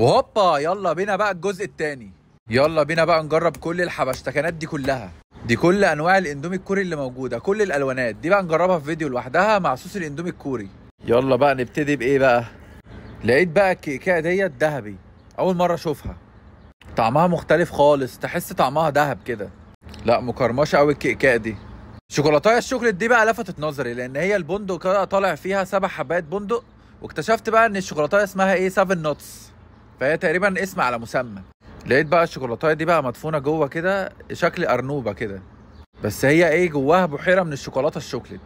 وهوبا يلا بينا بقى الجزء الثاني يلا بينا بقى نجرب كل الحبشتكنات دي كلها دي كل انواع الاندومي الكوري اللي موجوده كل الالوانات دي بقى نجربها في فيديو لوحدها مع صوص الاندومي الكوري يلا بقى نبتدي بايه بقى لقيت بقى الكيكه ديت ذهبي اول مره اشوفها طعمها مختلف خالص تحس طعمها ذهب كده لا مكرمشه قوي الكيكه دي شوكولاتايه الشوكليت دي بقى لفتت نظري لان هي البندق طالع فيها سبع حبات بندق واكتشفت بقى ان الشوكولاتايه اسمها ايه 7 نوتس فهي تقريبا اسم على مسمى لقيت بقى الشوكولاتايه دي بقى مدفونه جوه كده شكل ارنوبه كده بس هي ايه جواها بحيره من الشوكولاته الشوكليت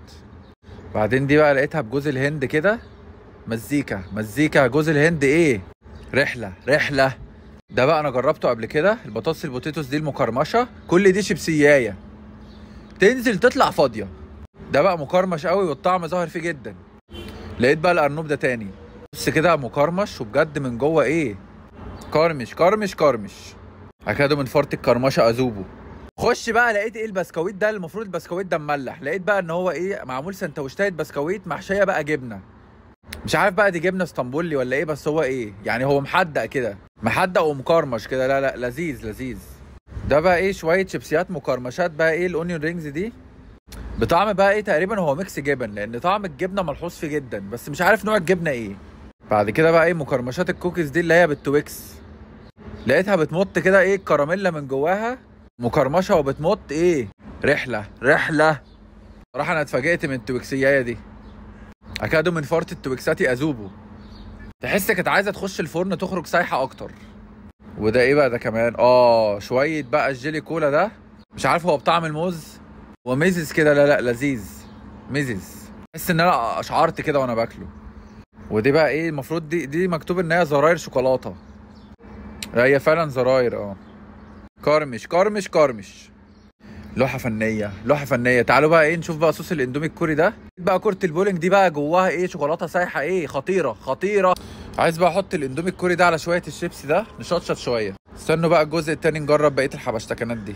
بعدين دي بقى لقيتها بجوز الهند كده مزيكا مزيكا جوز الهند ايه رحله رحله ده بقى انا جربته قبل كده البطاطس البوتيتوس دي المكرمشه كل دي شيبسيايه تنزل تطلع فاضيه ده بقى مكرمش قوي والطعم ظاهر فيه جدا لقيت بقى الارنوب ده تاني بص كده مكرمش وبجد من جوه ايه كرمش كرمش كرمش اكادو من فرط الكرمشه اذوبه خش بقى لقيت ايه البسكويت ده المفروض البسكويت ده مملح لقيت بقى ان هو ايه معمول سندوتشات بسكويت محشيه بقى جبنه مش عارف بقى دي جبنه اسطنبولي ولا ايه بس هو ايه يعني هو محدق كده محدق ومكرمش كده لا لا لذيذ لذيذ ده بقى ايه شويه شيبسيات مكرمشات بقى ايه الاونيون رينجز دي بطعم بقى ايه تقريبا هو ميكس جبن لان طعم الجبنه ملحوظ فيه جدا بس مش عارف نوع الجبنه ايه بعد كده بقى ايه مكرمشات الكوكيز دي اللي هي بالتويكس لقيتها بتمط كده ايه الكراميلا من جواها مكرمشه وبتمط ايه رحله رحله صراحه انا اتفاجئت من التويكسيه دي اكاد من فرط التويكسات ازوبه تحس كانت عايزه تخش الفرن تخرج سايحه اكتر وده ايه بقى ده كمان اه شويه بقى الجيلي كولا ده مش عارف هو بطعم الموز وميزز كده لا لا لذيذ ميزز تحس ان انا اشعرت كده وانا باكله ودي بقى ايه المفروض دي دي مكتوب ان هي زراير شوكولاته هي فعلا زراير اه كارمش كارمش كارمش لوحه فنيه لوحه فنيه تعالوا بقى ايه نشوف بقى صوص الاندومي الكوري ده بقى كره البولينج دي بقى جواها ايه شوكولاته سايحه ايه خطيره خطيره عايز بقى احط الاندومي الكوري ده على شويه الشيبسي ده نشطشط شويه استنوا بقى الجزء التاني نجرب بقيه الحبشتكنات دي